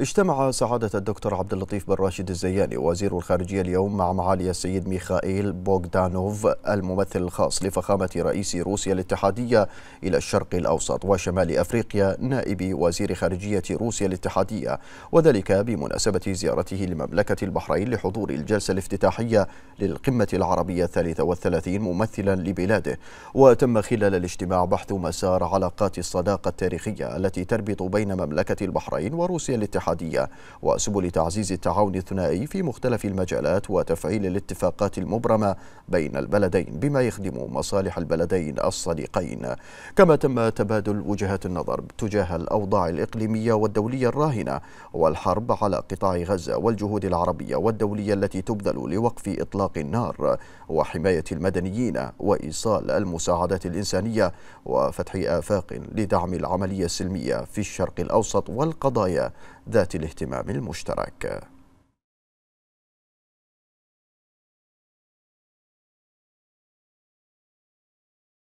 اجتمع سعادة الدكتور عبد اللطيف بن راشد الزياني وزير الخارجية اليوم مع معالي السيد ميخائيل بوغدانوف الممثل الخاص لفخامة رئيس روسيا الاتحادية إلى الشرق الأوسط وشمال أفريقيا نائب وزير خارجية روسيا الاتحادية وذلك بمناسبة زيارته لمملكة البحرين لحضور الجلسة الافتتاحية للقمة العربية الثالثة والثلاثين ممثلا لبلاده وتم خلال الاجتماع بحث مسار علاقات الصداقة التاريخية التي تربط بين مملكة البحرين وروسيا الاتحادية الاتحادية وسبل تعزيز التعاون الثنائي في مختلف المجالات وتفعيل الاتفاقات المبرمة بين البلدين بما يخدم مصالح البلدين الصديقين كما تم تبادل وجهات النظر تجاه الأوضاع الإقليمية والدولية الراهنة والحرب على قطاع غزة والجهود العربية والدولية التي تبذل لوقف إطلاق النار وحماية المدنيين وإيصال المساعدات الإنسانية وفتح آفاق لدعم العملية السلمية في الشرق الأوسط والقضايا ذات الاهتمام المشترك